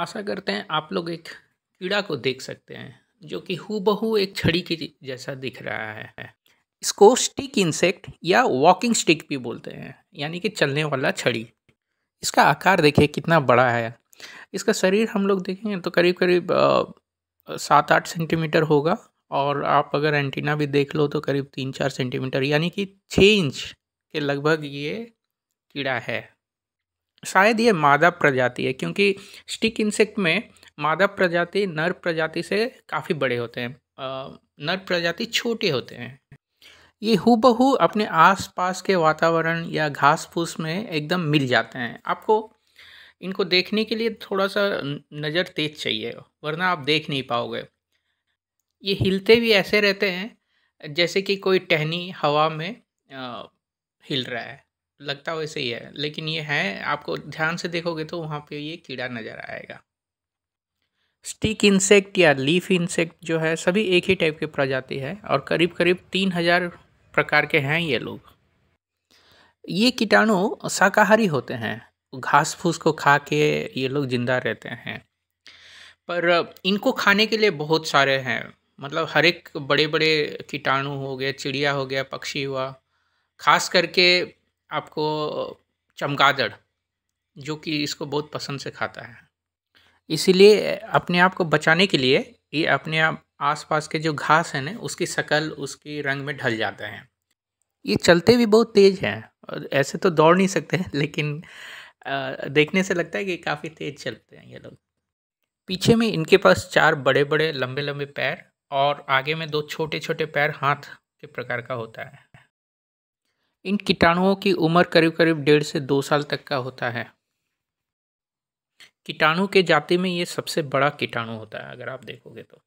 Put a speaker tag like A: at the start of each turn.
A: आशा करते हैं आप लोग एक कीड़ा को देख सकते हैं जो कि हु एक छड़ी की जैसा दिख रहा है इसको स्टिक इंसेक्ट या वॉकिंग स्टिक भी बोलते हैं यानी कि चलने वाला छड़ी इसका आकार देखिए कितना बड़ा है इसका शरीर हम लोग देखेंगे तो करीब करीब सात आठ सेंटीमीटर होगा और आप अगर एंटीना भी देख लो तो करीब तीन चार सेंटीमीटर यानी कि छः इंच के लगभग ये कीड़ा है शायद ये मादा प्रजाति है क्योंकि स्टिक इंसेक्ट में मादा प्रजाति नर प्रजाति से काफ़ी बड़े होते हैं नर प्रजाति छोटे होते हैं ये बहू अपने आसपास के वातावरण या घास फूस में एकदम मिल जाते हैं आपको इनको देखने के लिए थोड़ा सा नज़र तेज चाहिए वरना आप देख नहीं पाओगे ये हिलते भी ऐसे रहते हैं जैसे कि कोई टहनी हवा में हिल रहा है लगता वैसे ही है लेकिन ये है आपको ध्यान से देखोगे तो वहाँ पे ये कीड़ा नज़र आएगा स्टिक इंसेक्ट या लीफ इंसेक्ट जो है सभी एक ही टाइप के प्रजाति है और करीब करीब तीन हज़ार प्रकार के हैं ये लोग ये कीटाणु शाकाहारी होते हैं घास फूस को खा के ये लोग जिंदा रहते हैं पर इनको खाने के लिए बहुत सारे हैं मतलब हर एक बड़े बड़े कीटाणु हो गए चिड़िया हो गया पक्षी हुआ खास करके आपको चमगादड़ जो कि इसको बहुत पसंद से खाता है इसीलिए अपने आप को बचाने के लिए ये अपने आप आसपास के जो घास है ना उसकी शकल उसकी रंग में ढल जाते हैं ये चलते भी बहुत तेज़ हैं और ऐसे तो दौड़ नहीं सकते लेकिन आ, देखने से लगता है कि काफ़ी तेज़ चलते हैं ये लोग पीछे में इनके पास चार बड़े बड़े लंबे लंबे पैर और आगे में दो छोटे छोटे पैर हाथ के प्रकार का होता है इन कीटाणुओं की उम्र करीब करीब डेढ़ से दो साल तक का होता है कीटाणु के जाति में ये सबसे बड़ा कीटाणु होता है अगर आप देखोगे तो